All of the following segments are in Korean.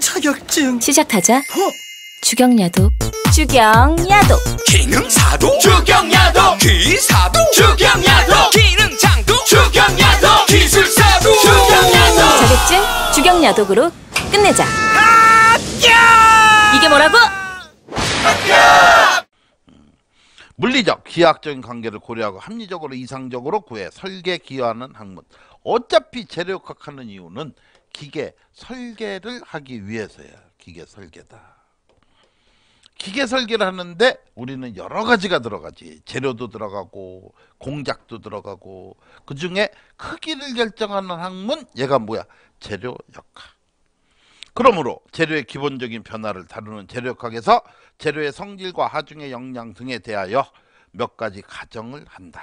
자격증 시작하자 어? 주경야도 주경야도 기능사도 주경야도 기사도 주경야도 기능장도 주경야도 기술사도 주경야도 자격증 주경야독으로 끝내자 이게 뭐라고? 물리적, 기하학적인 관계를 고려하고 합리적으로 이상적으로 구해 설계 기여하는 학문. 어차피 재력학하는 이유는 기계 설계를 하기 위해서야. 기계 설계다. 기계 설계를 하는데 우리는 여러 가지가 들어가지. 재료도 들어가고 공작도 들어가고 그 중에 크기를 결정하는 항문 얘가 뭐야? 재료 역학. 그러므로 재료의 기본적인 변화를 다루는 재료역학에서 재료의 성질과 하중의 영향 등에 대하여 몇 가지 가정을 한다.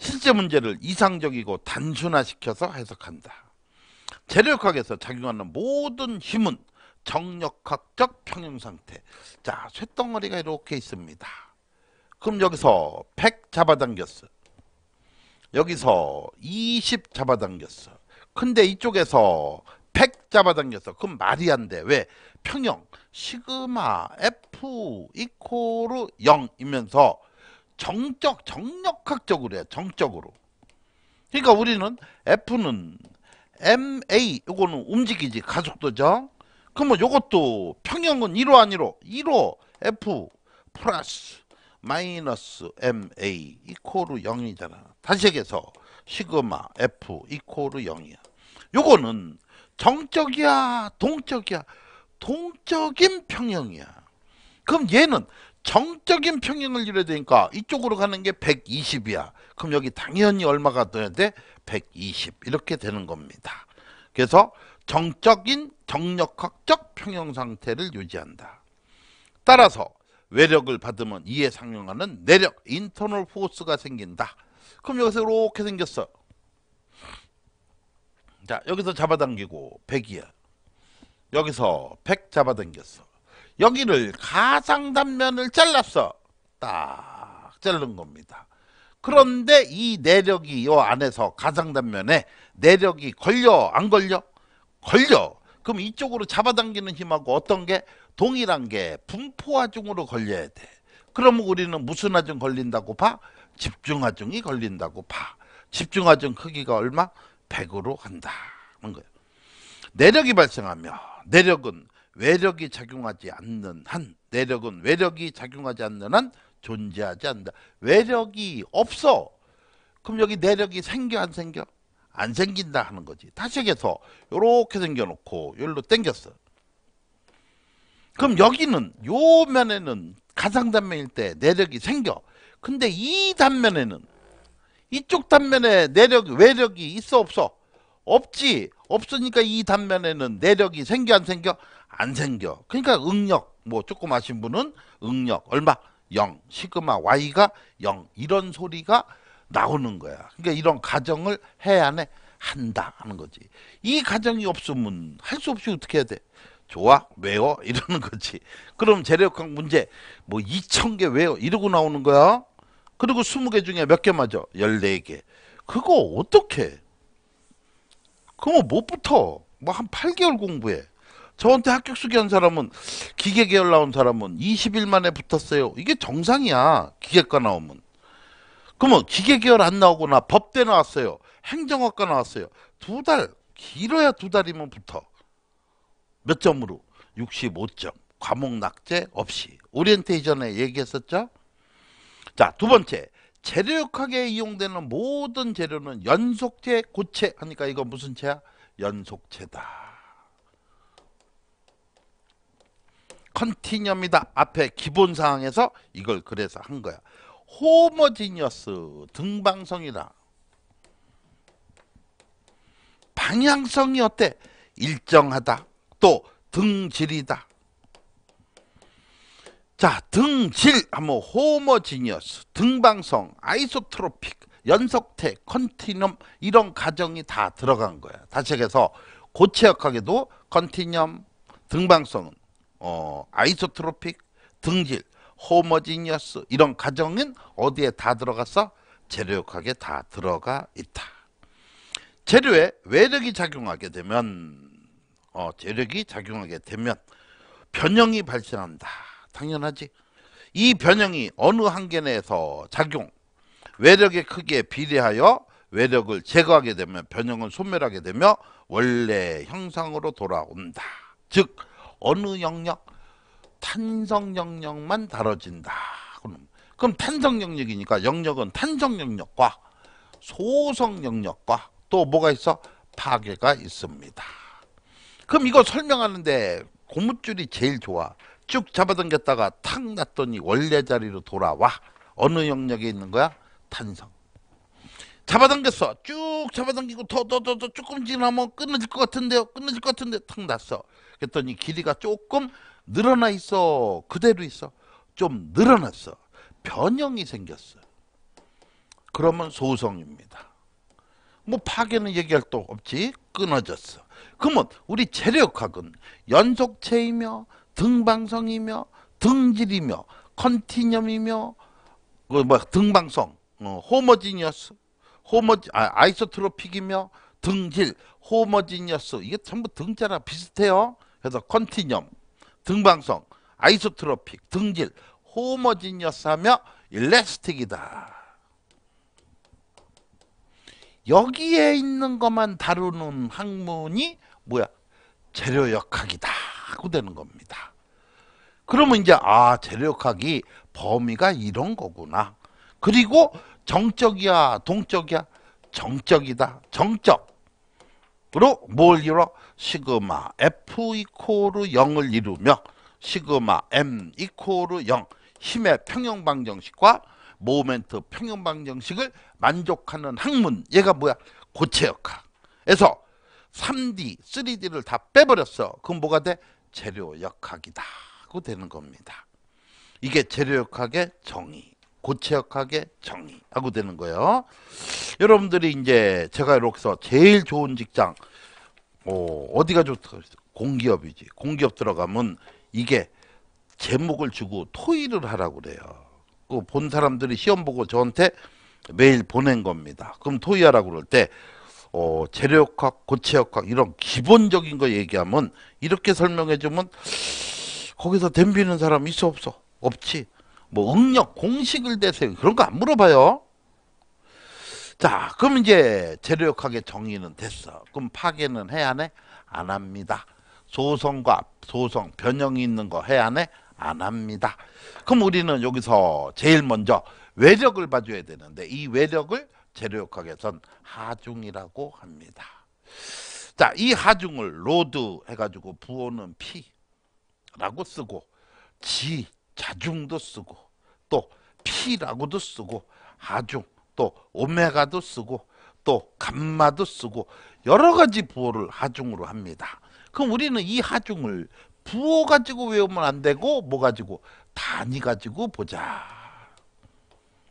실제 문제를 이상적이고 단순화시켜서 해석한다. 재력학에서 작용하는 모든 힘은 정력학적 평형상태. 자, 쇳덩어리가 이렇게 있습니다. 그럼 여기서 100 잡아당겼어. 여기서 20 잡아당겼어. 근데 이쪽에서 100 잡아당겼어. 그럼 말이 안 돼. 왜? 평형, 시그마, F 이코르 0이면서 정적, 정력학적으로 요 정적으로. 그러니까 우리는 F는 MA, 이거는 움직이지, 가속도죠. 그러면 이것도 평형은 1호 아니로 1호 F 플러스 마이너스 MA 이코르 0이잖아. 다시 얘기해서 시그마 F 이코르 0이야. 요거는 정적이야, 동적이야, 동적인 평형이야. 그럼 얘는 정적인 평형을 이뤄야 되니까 이쪽으로 가는 게 120이야. 그럼 여기 당연히 얼마가 돼야 돼? 120 이렇게 되는 겁니다. 그래서 정적인 정력학적 평형 상태를 유지한다. 따라서 외력을 받으면 이에 상용하는 내력, 인터널 포스가 생긴다. 그럼 여기서 이렇게 생겼어. 자, 여기서 잡아당기고 100이야. 여기서 100 잡아당겼어. 여기를 가상 단면을 잘랐어. 딱 자른 겁니다. 그런데 이 내력이 요 안에서 가상 단면에 내력이 걸려 안 걸려? 걸려. 그럼 이쪽으로 잡아당기는 힘하고 어떤 게 동일한 게 분포하중으로 걸려야 돼. 그러 우리는 무슨 하중 걸린다고 봐? 집중하중이 걸린다고 봐. 집중하중 크기가 얼마? 100으로 한다는 거예요. 내력이 발생하며 내력은 외력이 작용하지 않는 한 내력은 외력이 작용하지 않는 한 존재하지 않는다. 외력이 없어. 그럼 여기 내력이 생겨 안 생겨? 안 생긴다 하는 거지. 다시 얘기해서 이렇게 생겨놓고 여기로 당겼어. 그럼 여기는 요 면에는 가상단면일 때 내력이 생겨. 근데 이 단면에는 이쪽 단면에 내력 외력이 있어 없어? 없지. 없으니까 이 단면에는 내력이 생겨 안 생겨? 안 생겨. 그러니까 응력 뭐 조금 하신 분은 응력 얼마 0 시그마 y가 0 이런 소리가 나오는 거야. 그러니까 이런 가정을 해 안에 한다 하는 거지. 이 가정이 없으면 할 수 없이 어떻게 해야 돼? 좋아 외워 이러는 거지. 그럼 재력학 문제 뭐 2천 개 외워 이러고 나오는 거야. 그리고 20개 중에 몇 개 맞아? 14개. 그거 어떻게? 그거 뭐 못 붙어. 뭐한 8개월 공부해. 저한테 합격 수기한 사람은 기계 계열 나온 사람은 20일 만에 붙었어요. 이게 정상이야. 기계과 나오면. 그러면 기계 계열 안 나오거나 법대 나왔어요. 행정학과 나왔어요. 두 달, 길어야 두 달이면 붙어. 몇 점으로? 65점. 과목 낙제 없이. 오리엔테이션에 얘기했었죠? 자, 두 번째. 재료역학에 이용되는 모든 재료는 연속체, 고체. 하니까 이거 무슨 체야? 연속체다. 컨티뉴입니다. 앞에 기본 상황에서 이걸 그래서 한 거야. 호모지니어스 등방성이다 방향성이 어때? 일정하다. 또 등질이다. 자, 등질 하면 호모지니어스, 등방성, 아이소트로픽, 연속태, 컨티넘 이런 가정이 다 들어간 거야. 다시 해서 고체역학에도 컨티넘, 등방성은 어, 아이소트로픽, 등질, 호머지니어스 이런 과정은 어디에 다 들어갔어? 재료역학에 다 들어가 있다. 재료에 외력이 작용하게 되면 어, 재력이 작용하게 되면 변형이 발생한다. 당연하지. 이 변형이 어느 한계 내에서 작용 외력의 크기에 비례하여 외력을 제거하게 되면 변형은 소멸하게 되며 원래 형상으로 돌아온다. 즉 어느 영역? 탄성 영역만 다뤄진다. 그럼, 그럼 탄성 영역이니까 영역은 탄성 영역과 소성 영역과 또 뭐가 있어? 파괴가 있습니다. 그럼 이거 설명하는데 고무줄이 제일 좋아. 쭉 잡아당겼다가 탁 났더니 원래 자리로 돌아와. 어느 영역에 있는 거야? 탄성. 잡아당겼어. 쭉 잡아당기고 더 더더더 조금 지나면 끊어질 것 같은데요. 끊어질 것 같은데 탁 났어. 했더니 길이가 조금 늘어나 있어. 그대로 있어. 좀 늘어났어. 변형이 생겼어. 그러면 소성입니다. 뭐 파괴는 얘기할 도 없지. 끊어졌어. 그러면 우리 재력학은 연속체이며 등방성이며 등질이며 컨티념이며 그뭐 등방성, 어, 호모지니어스, 호모 아, 이소트로픽이며 등질, 호모지니어스 이게 전부 등자라 비슷해요. 그래서 컨티념, 등방성, 아이소트로픽, 등질, 호모지니어스하며 일레스틱이다 여기에 있는 것만 다루는 학문이 뭐야? 재료역학이다 하고 되는 겁니다. 그러면 이제 아 재료역학이 범위가 이런 거구나. 그리고 정적이야 동적이야 정적이다 정적으로 뭘 이뤄? 시그마 F 이코르 0을 이루며 시그마 M 이코르 0 힘의 평형방정식과 모멘트 평형방정식을 만족하는 학문 얘가 뭐야? 고체역학에서 3D, 3D를 다 빼버렸어 그럼 뭐가 돼? 재료역학이다 고 되는 겁니다 이게 재료역학의 정의 고체역학의 정의하고 되는 거예요 여러분들이 이제 제가 이렇게 해서 제일 좋은 직장 어, 어디가 좋다 그랬어? 공기업이지. 공기업 들어가면 이게 제목을 주고 토의를 하라고 그래요. 그 본 사람들이 시험 보고 저한테 메일 보낸 겁니다. 그럼 토의하라고 그럴 때 어, 재료역학, 고체역학 이런 기본적인 거 얘기하면 이렇게 설명해 주면 거기서 덤비는 사람 있어 없어? 없지. 뭐 응력 공식을 대세요. 그런 거 안 물어봐요. 자, 그럼 이제 재력하게 정의는 됐어. 그럼 파괴는 해야 해? 안 합니다. 소성과 소성, 변형이 있는 거 해야 해? 안 합니다. 그럼 우리는 여기서 제일 먼저 외력을 봐줘야 되는데 이 외력을 재력학에선 하중이라고 합니다. 자, 이 하중을 로드 해가지고 부호는 피라고 쓰고 지, 자중도 쓰고 또 피라고도 쓰고 하중, 또 오메가도 쓰고 또 감마도 쓰고 여러 가지 부호를 하중으로 합니다. 그럼 우리는 이 하중을 부호 가지고 외우면 안 되고 뭐 가지고 단위 가지고 보자.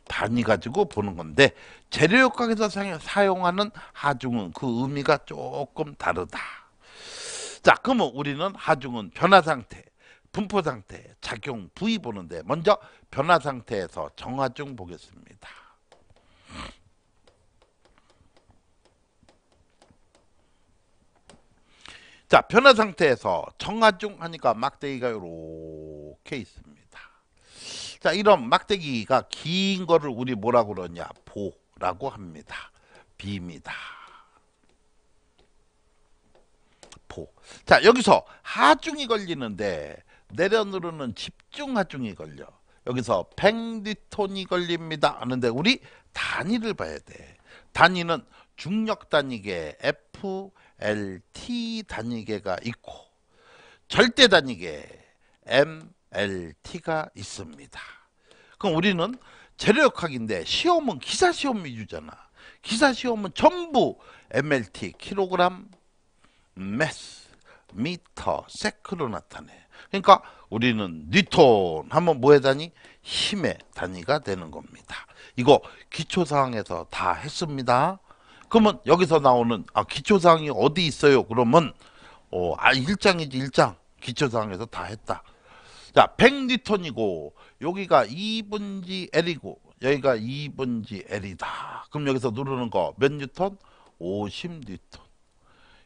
단위 가지고 보는 건데 재료역학에서 사용하는 하중은 그 의미가 조금 다르다. 자 그러면 우리는 하중은 변화상태, 분포상태, 작용, 부위 보는데 먼저 변화상태에서 정하중 보겠습니다. 자 변화 상태에서 정하중 하니까 막대기가 이렇게 있습니다. 자 이런 막대기가 긴 거를 우리 뭐라고 그러냐 보라고 합니다. 비입니다. 보. 자 여기서 하중이 걸리는데 내려누르는 집중하중이 걸려. 여기서 팽디톤이 걸립니다. 하는데 우리 단위를 봐야 돼. 단위는 중력 단위계 F, LT 단위계가 있고 절대 단위계 MLT가 있습니다. 그럼 우리는 재료역학인데 시험은 기사 시험 위주잖아. 기사 시험은 전부 MLT, 킬로그램, 메스, 미터, 세크로 나타내. 그러니까 우리는 뉴턴 하면 뭐에 단위? 힘의 단위가 되는 겁니다. 이거 기초 상황에서 다 했습니다. 그러면 여기서 나오는 아 기초사항이 어디 있어요? 그러면 어, 아 1장이지 1장 기초사항에서 다 했다. 자 100N이고 여기가 2분지 L이고 여기가 2분지 L이다. 그럼 여기서 누르는 거몇 뉴턴? 50뉴턴.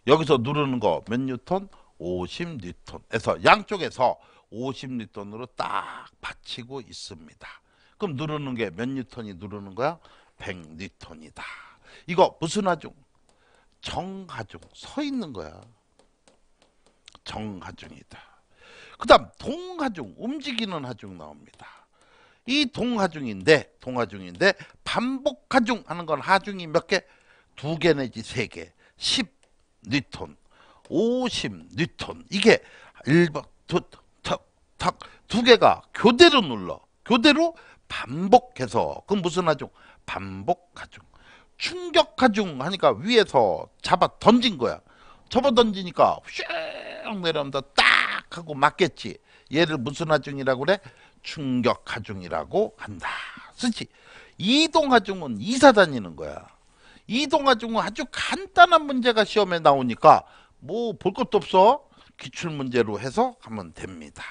여기서 누르는 거몇 뉴턴? 50뉴턴에서 양쪽에서 50뉴턴으로 딱 받치고 있습니다. 그럼 누르는 게몇 뉴턴이 누르는 거야? 100뉴턴이다. 이거 무슨 하중? 정하중. 서 있는 거야. 정하중이다. 그 다음 동하중, 움직이는 하중 나옵니다. 이 동하중인데, 동하중인데 반복하중 하는 건 하중이 몇 개? 두 개 내지 세 개. 10 뉴턴, 50 뉴턴. 이게 1번, 툭, 턱, 턱. 두 개가 교대로 눌러. 교대로 반복해서. 그건 무슨 하중? 반복하중. 충격하중 하니까 위에서 잡아 던진 거야. 접어 던지니까 슉 내려온다 딱 하고 맞겠지. 얘를 무슨 하중이라고 그래? 충격하중이라고 한다. 쓰지. 이동하중은 이사 다니는 거야. 이동하중은 아주 간단한 문제가 시험에 나오니까 뭐 볼 것도 없어. 기출문제로 해서 하면 됩니다.